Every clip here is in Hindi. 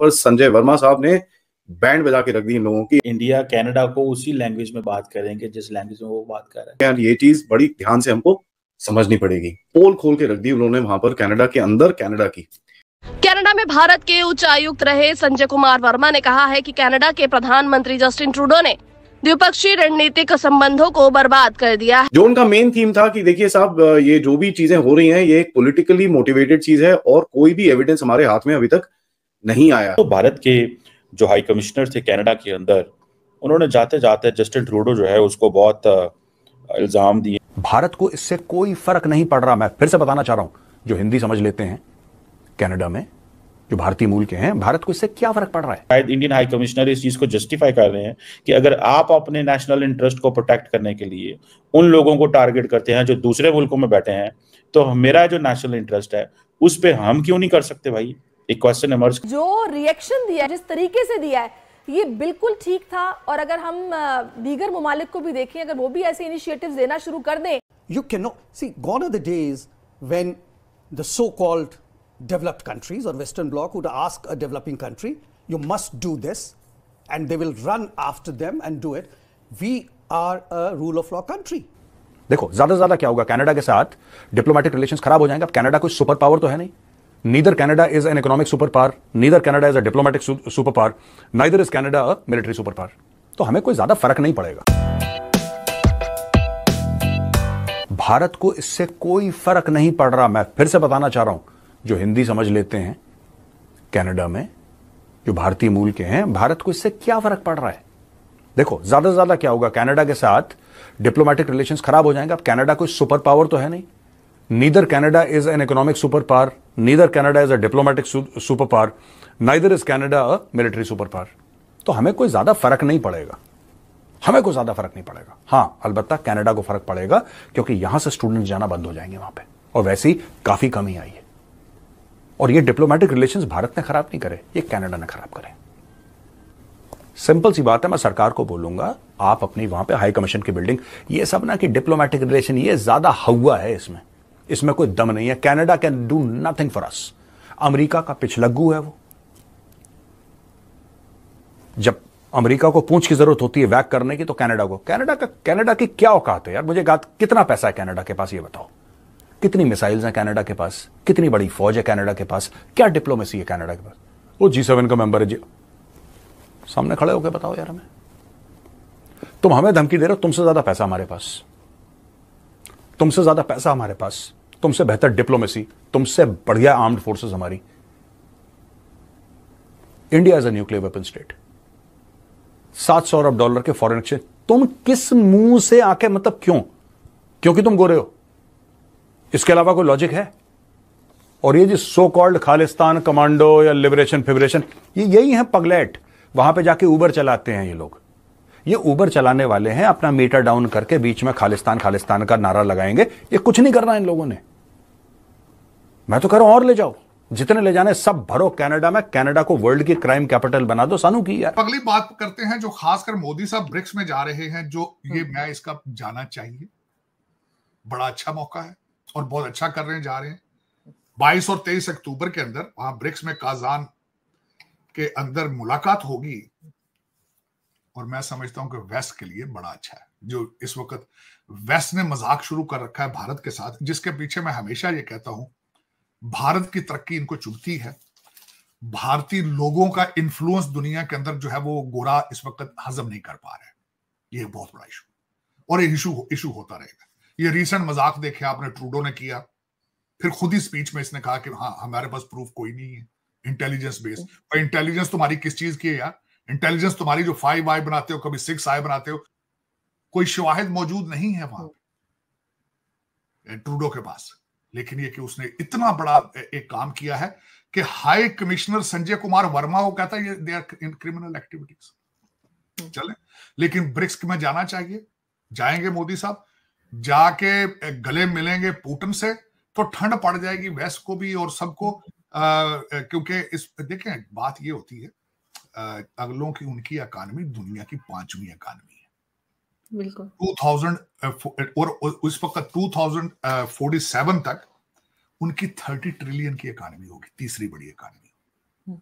पर संजय वर्मा साहब ने बैंड बजा के रख दी इन लोगों की इंडिया कनाडा को उसी लैंग्वेज में बात करेंगे जिस लैंग्वेज में वो बात कर रहे हैं ये चीज बड़ी ध्यान से हमको समझनी पड़ेगी पोल खोल के रख दी उन्होंने वहां पर कनाडा के अंदर कनाडा की कनाडा में भारत के उच्च आयुक्त रहे संजय कुमार वर्मा ने कहा है कि कनाडा के प्रधानमंत्री जस्टिन ट्रूडो ने द्विपक्षीय रणनीतिक संबंधों को बर्बाद कर दिया जो उनका मेन थीम था कि देखिए साहब ये जो भी चीजें हो रही हैं ये एक पॉलिटिकली मोटिवेटेड चीज है और कोई भी एविडेंस हमारे हाथ में अभी तक नहीं आया तो भारत के जो हाई कमिश्नर थे कनाडा के अंदर उन्होंने जाते जाते जस्टिन ट्रूडो जो है उसको बहुत इल्ज़ाम दिए भारत को इससे कोई फर्क नहीं पड़ रहा मैं फिर से बताना चाह रहा हूं जो हिंदी समझ लेते हैं कनाडा में जो भारतीय मूल के हैं भारत को इससे क्या फर्क पड़ रहा है शायद इंडियन हाई कमिश्नर इस चीज को जस्टिफाई कर रहे हैं कि अगर आप अपने नेशनल इंटरेस्ट को प्रोटेक्ट करने के लिए उन लोगों को टारगेट करते हैं जो दूसरे मुल्कों में बैठे हैं तो मेरा जो नेशनल इंटरेस्ट है उस पर हम क्यों नहीं कर सकते भाई एक क्वेश्चन इमर्ज जो रिएक्शन दिया जिस तरीके से दिया है ये बिल्कुल ठीक था और अगर हम दीगर ममालिक को भी देखें अगर वो भी ऐसे इनिशिएटिव देना शुरू कर दें you can know see gone are the days when the so called developed countries और western bloc would ask a developing country you must do this and they will run after them and do it we are a rule of law country देखो ज्यादा से ज्यादा क्या होगा कनाडा के साथ डिप्लोमेटिक रिलेशंस खराब हो जाएंगे अब कनाडा कोई सुपर पावर तो है नहीं is an economic superpower neither Canada is a diplomatic superpower neither is Canada a military superpower तो हमें कोई ज्यादा फर्क नहीं पड़ेगा भारत को इससे कोई फर्क नहीं पड़ रहा मैं फिर से बताना चाह रहा हूं जो हिंदी समझ लेते हैं कनाडा में जो भारतीय मूल के हैं भारत को इससे क्या फर्क पड़ रहा है देखो ज्यादा से ज्यादा क्या होगा कनाडा के साथ डिप्लोमेटिक रिलेशंस खराब हो जाएंगे अब कनाडा कोई सुपर पावर तो है नहीं neither Canada is an economic superpower neither Canada is a diplomatic superpower neither is Canada a military superpower तो हमें कोई ज्यादा फर्क नहीं पड़ेगा हमें कोई ज्यादा फर्क नहीं पड़ेगा हाँ अलबत्ता कैनेडा को फर्क पड़ेगा क्योंकि यहां से स्टूडेंट जाना बंद हो जाएंगे वहां पर और वैसी काफी कमी आई है और ये डिप्लोमेटिक रिलेशन भारत ने खराब नहीं करे ये कैनेडा ने खराब करे सिंपल सी बात है मैं सरकार को बोलूंगा आप अपनी वहां पे हाई कमीशन की बिल्डिंग ये सब ना कि डिप्लोमेटिक रिलेशन ये ज्यादा हवा है इसमें इसमें कोई दम नहीं है Canada can do nothing for us America का पिछलग्गू है वो जब अमेरिका को पूंछ की जरूरत होती है वैक करने की तो कनाडा को कनाडा का कनाडा की क्या औकात है यार मुझे कितना पैसा है कनाडा के पास ये बताओ कितनी मिसाइल्स हैं कनाडा के पास कितनी बड़ी फौज है कनाडा के पास क्या डिप्लोमेसी है कनाडा के पास वो जी सेवन का मेंबर है जी सामने खड़े होकर बताओ यार हमें तुम हमें धमकी दे रहे हो तुमसे ज्यादा पैसा हमारे पास तुमसे ज्यादा पैसा हमारे पास तुमसे बेहतर डिप्लोमेसी तुमसे बढ़िया आर्म्ड फोर्सेस हमारी India is a nuclear weapon state सात सौ अरब डॉलर के फॉरेन एक्सचेंज तुम किस मुंह से आके मतलब क्यों क्योंकि तुम गोरे हो इसके अलावा कोई लॉजिक है और ये जो सो कॉल्ड खालिस्तान कमांडो या लिबरेशन फिबरेशन ये यही है पगलेट वहां पे जाके ऊबर चलाते हैं ये लोग ये ऊबर चलाने वाले हैं अपना मीटर डाउन करके बीच में खालिस्तान खालिस्तान का नारा लगाएंगे ये कुछ नहीं करना इन लोगों ने मैं तो कह रहा हूं और ले जाओ जितने ले जाने सब भरो कनाडा में कनाडा को वर्ल्ड की क्राइम कैपिटल बना दो सानू की यार अगली बात करते हैं जो खासकर मोदी साहब ब्रिक्स में जा रहे हैं जो ये हम्म। मैं इसका जाना चाहिए बड़ा अच्छा मौका है और बहुत अच्छा कर रहे हैं जा रहे हैं बाईस और तेईस अक्टूबर के अंदर वहां ब्रिक्स में काजान के अंदर मुलाकात होगी और मैं समझता हूं कि वेस्ट के लिए बड़ा अच्छा है जो इस वक्त वेस्ट ने मजाक शुरू कर रखा है भारत के साथ जिसके पीछे मैं हमेशा ये कहता हूं भारत की तरक्की इनको चुभती है भारतीय लोगों का इन्फ्लुएंस दुनिया के अंदर जो है वो गोरा इस वक्त हजम नहीं कर पा रहे ये बहुत बड़ा इशू और ये इशू इशू होता रहेगा ये रिसेंट मजाक देखे आपने ट्रूडो ने किया फिर खुद ही स्पीच में इसने कहा कि हाँ हमारे पास प्रूफ कोई नहीं है इंटेलिजेंस बेस्ड इंटेलिजेंस तुम्हारी किस चीज की है यार इंटेलिजेंस तुम्हारी जो फाइव आई बनाते हो कभी सिक्स आई बनाते हो कोई शवाहिद मौजूद नहीं है वहां ट्रूडो के पास लेकिन ये कि उसने इतना बड़ा एक काम किया है कि हाई कमिश्नर संजय कुमार वर्मा को कहता है ये इन क्रिमिनल एक्टिविटीज चले लेकिन ब्रिक्स में जाना चाहिए जाएंगे मोदी साहब जाके गले मिलेंगे पुटन से तो ठंड पड़ जाएगी वेस्ट को भी और सबको हम्म। क्योंकि इस देखें बात ये होती है अगलों की उनकी अकानमी दुनिया की पांचवी अकानमी है बिल्कुल और उस वक्त तक उनकी ट्रिलियन की होगी तीसरी बड़ी हम्म।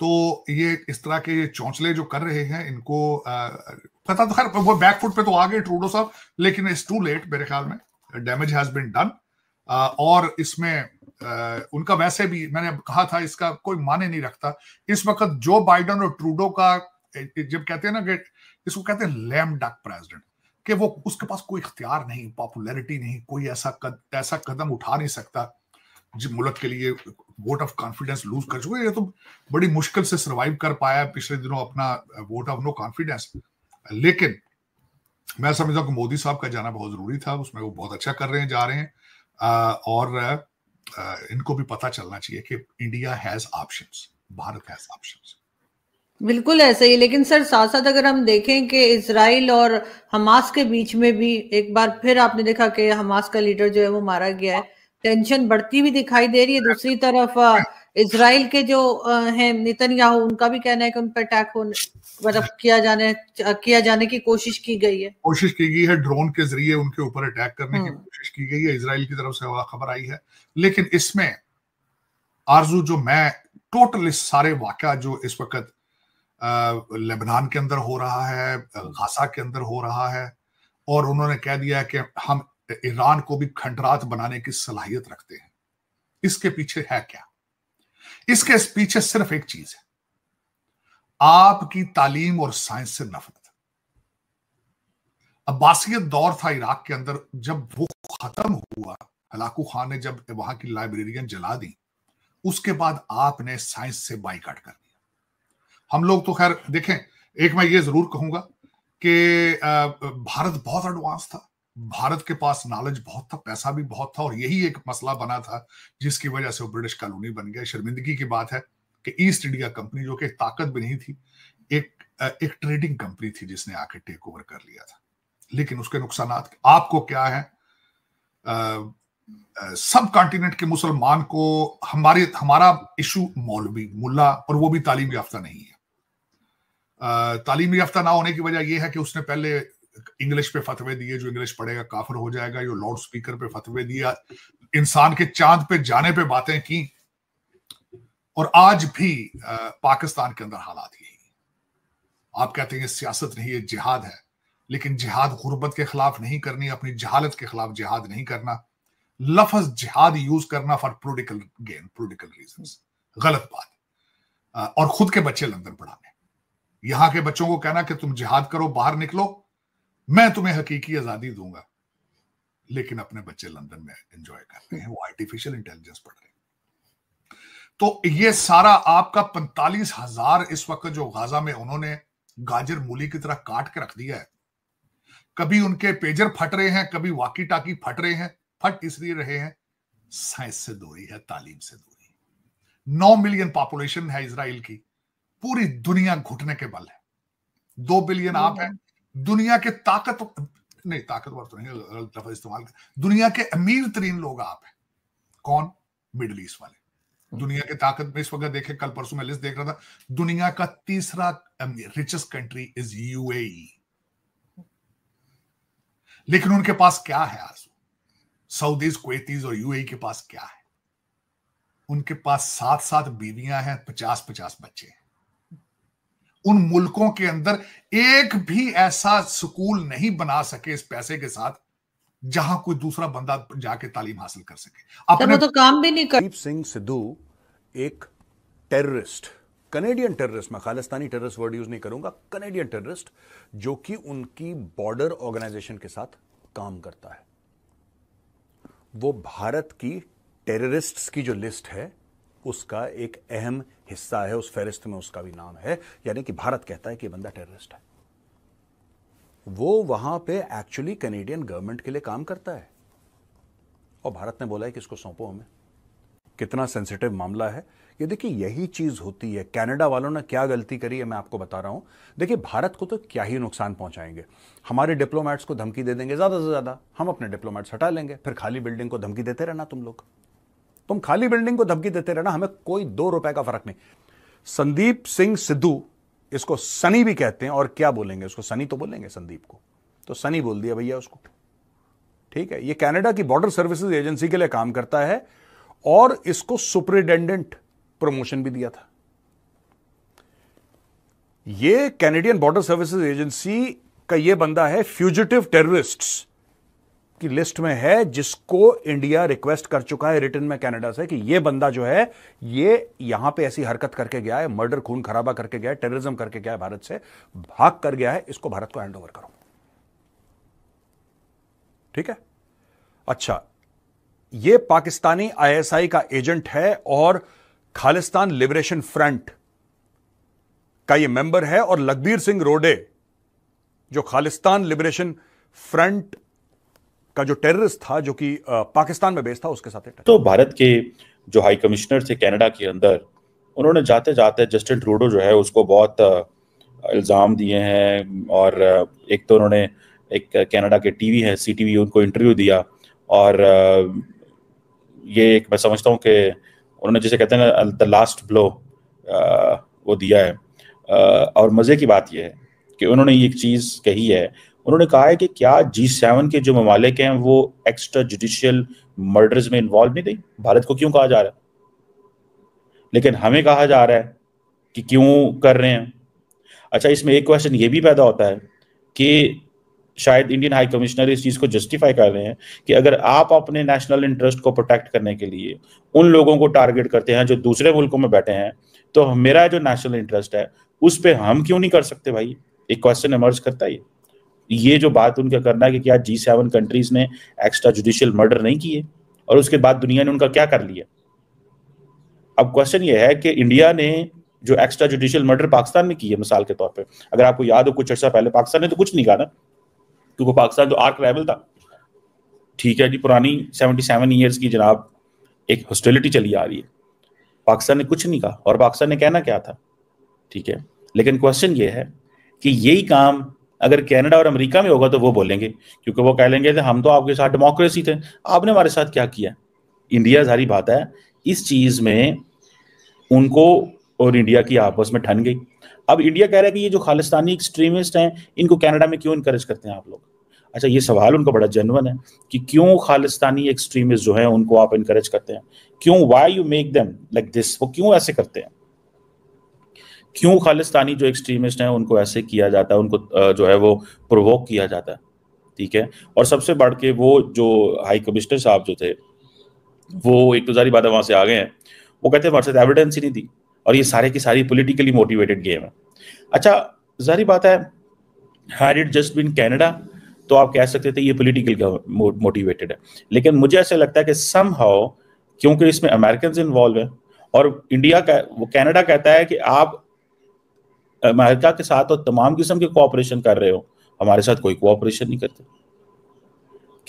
तो ये इस तरह के चौंचले जो कर रहे हैं इनको पता तो खैर वो बैकफुट पे तो आ गए ट्रूडो साहब लेकिन इट्स टू लेट मेरे ख्याल में डैमेज हैज डन और इसमें उनका वैसे भी मैंने कहा था इसका कोई माने नहीं रखता इस वक्त जो बाइडन और ट्रूडो का जब कहते हैं ना कि इसको कहते हैं लैम डक प्रेसिडेंट कि वो उसके पास कोई इख्तियार नहीं पॉपुलैरिटी नहीं कोई ऐसा कद, ऐसा कदम उठा नहीं सकता जिस मुल्क के लिए वोट ऑफ कॉन्फिडेंस लूज कर चुके ये तो बड़ी मुश्किल से सरवाइव कर पाया पिछले दिनों अपना वोट ऑफ नो कॉन्फिडेंस लेकिन मैं समझता हूँ कि मोदी साहब का जाना बहुत जरूरी था उसमें वो बहुत अच्छा कर रहे हैं जा रहे हैं और इनको भी पता चलना चाहिए कि India has options Bharat has options बिल्कुल ऐसा ही लेकिन सर साथ साथ अगर हम देखें कि इसराइल और हमास के बीच में भी एक बार फिर आपने देखा कि हमास का लीडर जो है वो मारा गया है टेंशन बढ़ती हुई दिखाई दे रही है दूसरी तरफ इसराइल के जो हैं नितनयाहू उनका भी कहना है कि उन पर अटैक होने मतलब किया जाने किया जाने की कोशिश की गई है कोशिश की गई है ड्रोन के जरिए उनके ऊपर अटैक करने की हाँ। कोशिश की गई है इसराइल की तरफ से खबर आई है लेकिन इसमें आरजू जो मैं टोटल इस सारे वाक्य जो इस वक्त लेबनान के अंदर हो रहा है गासा के अंदर हो रहा है और उन्होंने कह दिया कि हम ईरान को भी खंडरात बनाने की सलाहियत रखते हैं इसके पीछे है क्या इसके पीछे सिर्फ एक चीज है आपकी तालीम और साइंस से नफरत अब्बासियत दौर था इराक के अंदर जब वो खत्म हुआ हलाकू खान ने जब वहां की लाइब्रेरियन जला दी उसके बाद आपने साइंस से बाइकाट कर दिया हम लोग तो खैर देखें एक मैं ये जरूर कहूंगा कि भारत बहुत एडवांस था भारत के पास नॉलेज बहुत था पैसा भी बहुत था और यही एक मसला बना था जिसकी वजह से वो ब्रिटिश कॉलोनी बन गया शर्मिंदगी की बात है कि ईस्ट इंडिया कंपनी जो कि ताकत भी नहीं थी एक एक ट्रेडिंग कंपनी थी जिसने आके टेक ओवर कर लिया था लेकिन उसके नुकसान आपको क्या है सब कॉन्टिनेंट के मुसलमान को हमारे हमारा इशू मौलवी मुल्ला और वो भी तालीम याफ्ता नहीं है तालीम याफ्ता ना होने की वजह यह है कि उसने पहले इंग्लिश पे फतवे दिए जो इंग्लिश पढ़ेगा काफर हो जाएगा जो लाउड स्पीकर पे फतवे दिया इंसान के चांद पे जाने पे बातें की और आज भी पाकिस्तान के अंदर हालात यही आप कहते हैं सियासत नहीं ये जिहाद है लेकिन जिहाद गुर्बत के खिलाफ नहीं करनी अपनी जहालत के खिलाफ जिहाद नहीं करना लफज जिहाद यूज करना for political gain political reason गलत बात और खुद के बच्चे लंदन पढ़ाने यहां के बच्चों को कहना कि तुम जिहाद करो बाहर निकलो मैं तुम्हें हकीकी आजादी दूंगा लेकिन अपने बच्चे लंदन में एंजॉय कर रहे हैं वो आर्टिफिशियल इंटेलिजेंस पढ़ रहे हैं तो ये सारा आपका पैंतालीस हजार इस वक्त जो गाजा में उन्होंने गाजर मूली की तरह काट के रख दिया है कभी उनके पेजर फट रहे हैं कभी वाकी टाकी फट रहे हैं फट इसलिए रहे हैं साइंस से दूरी है तालीम से दूरी नौ मिलियन पॉपुलेशन है इसराइल की पूरी दुनिया घुटने के बल है दो बिलियन आप हैं दुनिया के ताकत नहीं ताकतवर तो नहीं लफा इस्तेमाल कर दुनिया के अमीर तरीन लोग आप हैं कौन मिडल ईस्ट वाले हम्म। दुनिया के ताकत में इस वक्त देखे कल परसों में लिस्ट देख रहा था दुनिया का तीसरा रिचेस्ट कंट्री इज यूएई लेकिन उनके पास क्या है आंसू सऊदीज कुवैतीज और यूएई e के पास क्या है उनके पास सात सात बीवियां हैं पचास पचास बच्चे हैं उन मुल्कों के अंदर एक भी ऐसा स्कूल नहीं बना सके इस पैसे के साथ जहां कोई दूसरा बंदा जाके तालीम हासिल कर सके अपने तो काम भी नहीं कर सिंह सिद्धू एक टेररिस्ट कनेडियन टेररिस्ट मैं खालिस्तानी टेररिस्ट वर्ड यूज नहीं करूंगा कनेडियन टेररिस्ट जो कि उनकी बॉर्डर ऑर्गेनाइजेशन के साथ काम करता है वो भारत की टेररिस्ट्स की जो लिस्ट है उसका एक अहम हिस्सा है उस फहरिस्त में उसका भी नाम है यानी कि भारत कहता है कि बंदा टेररिस्ट है वो वहां पे एक्चुअली कैनेडियन गवर्नमेंट के लिए काम करता है और भारत ने बोला है कि इसको सौंपो हमें कितना सेंसिटिव मामला है ये देखिए यही चीज होती है कनाडा वालों ने क्या गलती करी है मैं आपको बता रहा हूं देखिए भारत को तो क्या ही नुकसान पहुंचाएंगे हमारे डिप्लोमेट्स को धमकी दे देंगे ज्यादा से ज्यादा हम अपने डिप्लोमेट्स हटा लेंगे फिर खाली बिल्डिंग को धमकी देते रहना तुम लोग तुम खाली बिल्डिंग को धमकी देते रहना हमें कोई दो रुपए का फर्क नहीं संदीप सिंह सिद्धू इसको सनी भी कहते हैं और क्या बोलेंगे उसको सनी तो बोलेंगे संदीप को तो सनी बोल दिया भैया उसको ठीक है ये कनाडा की बॉर्डर सर्विसेज एजेंसी के लिए काम करता है और इसको सुपरिटेंडेंट प्रमोशन भी दिया था ये कैनेडियन बॉर्डर सर्विसेज एजेंसी का ये बंदा है फ्यूजिटिव टेररिस्ट्स की लिस्ट में है जिसको इंडिया रिक्वेस्ट कर चुका है रिटर्न में कनाडा से कि ये बंदा जो है ये यहां पे ऐसी हरकत करके गया है मर्डर खून खराबा करके गया है टेररिज्म करके गया है भारत से भाग कर गया है इसको भारत को हैंड ओवर करो ठीक है अच्छा ये पाकिस्तानी आईएसआई का एजेंट है और खालिस्तान लिबरेशन फ्रंट का ये मेंबर है और लखबीर सिंह रोडे जो खालिस्तान लिबरेशन फ्रंट का जो टेररिस्ट था जो कि पाकिस्तान में बेस था उसके साथ तो भारत के जो हाई कमिश्नर थे कनाडा के अंदर उन्होंने जाते जाते जस्टिन ट्रूडो जो है उसको बहुत इल्ज़ाम दिए हैं और एक तो उन्होंने एक कनाडा के टीवी है सी टीवी उनको इंटरव्यू दिया और ये एक मैं समझता हूँ कि उन्होंने जिसे कहते हैं द लास्ट ब्लो वो दिया है और मज़े की बात यह है कि उन्होंने एक चीज़ कही है उन्होंने कहा है कि क्या जी सेवन के जो ममालिक हैं वो एक्स्ट्रा जुडिशियल मर्डर्स में इन्वॉल्व नहीं थे भारत को क्यों कहा जा रहा है लेकिन हमें कहा जा रहा है कि क्यों कर रहे हैं अच्छा इसमें एक क्वेश्चन ये भी पैदा होता है कि शायद इंडियन हाई कमिश्नर इस चीज़ को जस्टिफाई कर रहे हैं कि अगर आप अपने नेशनल इंटरेस्ट को प्रोटेक्ट करने के लिए उन लोगों को टारगेट करते हैं जो दूसरे मुल्कों में बैठे हैं तो मेरा जो नेशनल इंटरेस्ट है उस पर हम क्यों नहीं कर सकते भाई एक क्वेश्चन एमर्ज करता है ये जो बात उनका करना है कि क्या जी सेवन कंट्रीज ने एक्स्ट्रा जुडिशियल मर्डर नहीं किए और उसके बाद दुनिया ने उनका क्या कर लिया अब क्वेश्चन ये है कि इंडिया ने जो एक्स्ट्रा जुडिशियल मर्डर पाकिस्तान ने की है मिसाल के तौर पे अगर आपको याद हो कुछ अर्सा पहले पाकिस्तान ने तो कुछ नहीं कहा ना क्योंकि पाकिस्तान तो आर्क राइवल था ठीक है जी पुरानी सेवनटी सेवन ईयर्स की जनाब एक हॉस्टेलिटी चली आ रही है पाकिस्तान ने कुछ नहीं कहा और पाकिस्तान ने कहना क्या था ठीक है लेकिन क्वेश्चन ये है कि यही काम अगर कैनेडा और अमेरिका में होगा तो वो बोलेंगे क्योंकि वो कह लेंगे हम तो आपके साथ डेमोक्रेसी थे आपने हमारे साथ क्या किया इंडिया सारी बात है इस चीज़ में उनको और इंडिया की आपस में ठन गई अब इंडिया कह रहा है कि ये जो खालिस्तानी एक्सट्रीमिस्ट हैं इनको कनाडा में क्यों इनकरेज करते हैं आप लोग अच्छा ये सवाल उनका बड़ा जनवन है कि क्यों खालिस्तानी एक्सट्रीमिस्ट जो है उनको आप इनकरेज करते हैं क्यों why you make them like this वो क्यों ऐसे करते हैं क्यों खालिस्तानी जो एक्सट्रीमिस्ट हैं उनको ऐसे किया जाता है उनको जो है वो प्रोवोक किया जाता है ठीक है और सबसे बढ़ के वो जो हाई कमिश्नर साहब जो थे वो एक तो जारी बात वहाँ से आ गए हैं वो कहते हैं हमारे साथ एविडेंस ही नहीं थी और ये सारे की सारी पोलिटिकली मोटिवेटेड गेम है अच्छा जारी बात है had it just been Canada तो आप कह सकते थे ये पोलिटिकल मोटिवेटेड है लेकिन मुझे ऐसा लगता है कि सम हाउ क्योंकि इसमें अमेरिकन इन्वॉल्व है और इंडिया का वो कनाडा कहता है कि आप अमेरिका के साथ और तमाम किस्म के कोऑपरेशन कर रहे हो हमारे साथ कोई कोऑपरेशन नहीं करते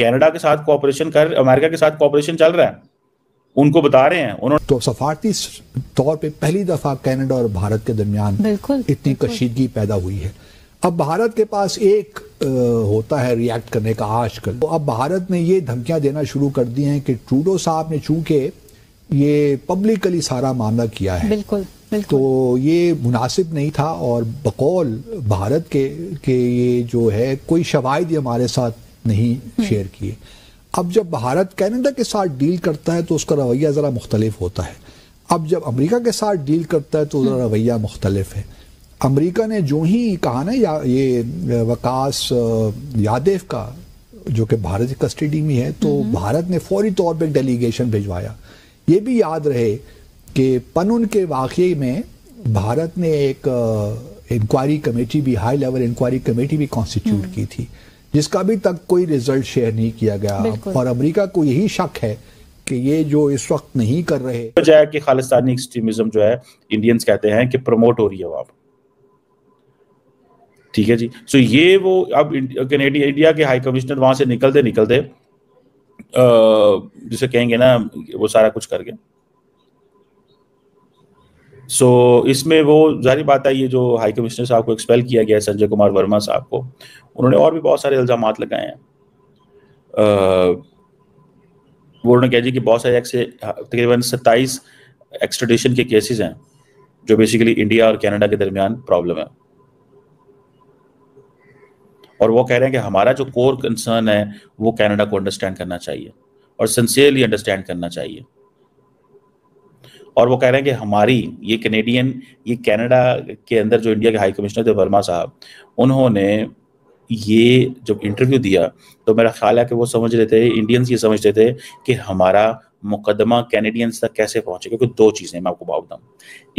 कनाडा के साथ कोऑपरेशन कर अमेरिका के साथ कोऑपरेशन चल रहा है उनको बता रहे हैं उन्होंने तो सफारती तौर पे पहली दफा कनाडा और भारत के दरमियान इतनी कशीदगी पैदा हुई है अब भारत के पास एक आ, होता है रिएक्ट करने का आजकल तो अब भारत ने ये धमकियां देना शुरू कर दी हैं कि ट्रूडो साहब ने चूंकि ये पब्लिकली सारा मामला किया है बिल्कुल तो ये मुनासिब नहीं था और बकौल भारत के के ये जो है कोई शवाद ये हमारे साथ नहीं हम्म। शेयर किए अब जब भारत कनाडा के साथ डील करता है तो उसका रवैया ज़रा मुख्तलिफ होता है अब जब अमेरिका के साथ डील करता है तो उसका हम्म। रवैया मुख्तलिफ है अमेरिका ने जो ही कहा ना या ये वकास यादेव का जो कि भारत की कस्टडी में है तो हम्म। भारत ने फौरी तौर पर डेलीगेशन भिजवाया ये भी याद रहे कि पनन के वाकई में भारत ने एक इंक्वायरी कमेटी भी हाई लेवल इंक्वायरी कमेटी भी कॉन्स्टिट्यूट हम्म। की थी जिसका अभी तक कोई रिजल्ट शेयर नहीं किया गया और अमेरिका को यही शक है कि ये जो इस वक्त नहीं कर रहे वजह कि खालिस्तानी एक्सट्रीमिज्म जो है इंडियंस कहते हैं कि प्रमोट हो रही है वहां ठीक है जी सो ये वो अब कैनेडिया इंडिया के हाई कमिश्नर वहां से निकलते निकलते जिसे कहेंगे ना वो सारा कुछ कर सो so, इसमें वो जारी बात है ये जो हाई कमिश्नर साहब को एक्सपेल किया गया है संजय कुमार वर्मा साहब को उन्होंने और भी बहुत सारे इल्ज़ाम लगाए हैं वो उन्होंने कह दी कि बहुत सारे ऐसे हाँ, तकरीबन सत्ताईस एक्सट्रेडिशन के केसेस हैं जो बेसिकली इंडिया और कनाडा के दरमियान प्रॉब्लम है और वो कह रहे हैं कि हमारा जो कोर कंसर्न है वो कनाडा को अंडरस्टैंड करना चाहिए और सिंसियरली अंडरस्टैंड करना चाहिए और वो कह रहे हैं कि हमारी ये कैनेडियन ये कनाडा के अंदर जो इंडिया के हाई कमिश्नर थे वर्मा साहब उन्होंने ये जब इंटरव्यू दिया तो मेरा ख्याल है कि वो समझ रहे थे इंडियंस ये समझते थे कि हमारा मुकदमा कैनेडियंस तक कैसे पहुंचे क्योंकि दो चीज़ें मैं आपको बात बताऊँ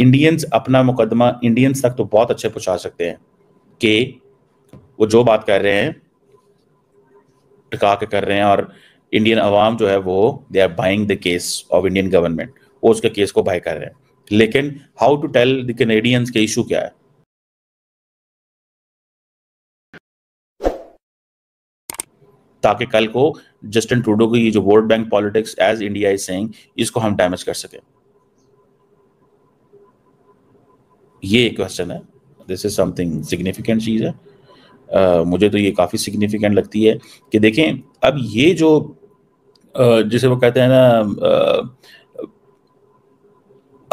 इंडियंस अपना मुकदमा इंडियंस तक तो बहुत अच्छे पहुँचा सकते हैं कि वो जो बात कर रहे हैं टका के कर रहे हैं और इंडियन अवाम जो है वो they are buying the case of Indian government वो उसके केस को बाय कर रहे हैं लेकिन how to tell the Canadians के इशू क्या है ताकि कल को जस्टिन ट्रूडो की ये जो world bank politics as India is saying इसको हम डैमेज कर सकें ये एक क्वेश्चन है दिस इज समथिंग सिग्निफिकेंट चीज़ है uh, मुझे तो ये काफ़ी सिग्निफिकेंट लगती है कि देखें अब ये जो uh, जिसे वो कहते हैं ना uh,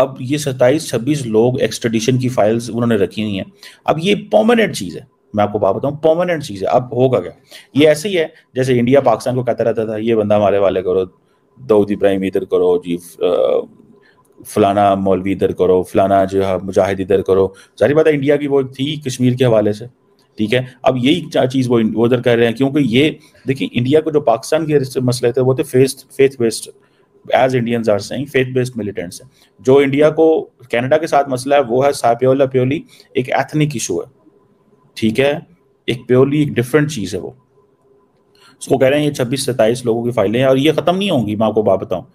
अब ये सत्ताईस छब्बीस लोग एक्सट्रेडिशन की फाइल्स उन्होंने रखी हुई हैं अब ये पर्मानेंट चीज़ है मैं आपको बात बताऊं पर्मानेंट चीज़ है अब होगा क्या ये ऐसे ही है जैसे इंडिया पाकिस्तान को कहता रहता था ये बंदा हमारे वाले करो दाऊद इब्राहिम इधर करो जी फलाना मौलवी इधर करो फलाना जो है मुजाहिद इधर करो सारी बात है इंडिया की वो थी कश्मीर के हवाले से ठीक है अब यही चीज़ वो वो उधर कह रहे हैं क्योंकि ये देखिए इंडिया को जो पाकिस्तान के मसले थे वो थे फेस्ट faith based as Indians are saying faith based militants हैं जो इंडिया को कनाडा के साथ मसला है वो है सापियोला प्योली एक एथनिक इशू है ठीक है एक प्योरली एक डिफरेंट चीज़ है वो उसको कह रहे हैं ये छब्बीस सत्ताईस लोगों की फाइलें हैं और ये ख़त्म नहीं होंगी मैं आपको बात बताऊँ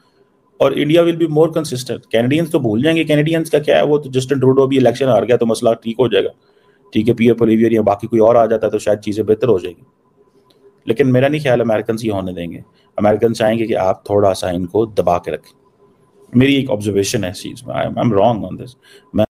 और India will be more consistent Canadians तो भूल जाएंगे कैनेडियंस का क्या है वो तो जस्टिन ट्रूडो भी इलेक्शन हार गया तो मसला ठीक हो जाएगा ठीक है पीएफ ओलिवियर या बाकी कोई और आ जाता है तो शायद चीज़ें बेहतर हो जाएगी लेकिन मेरा नहीं ख्याल अमेरिकन ये होने देंगे अमेरिकन चाहेंगे कि आप थोड़ा सा इनको दबा के रखें मेरी एक ऑब्जर्वेशन है इस चीज़ में I am wrong on this मैं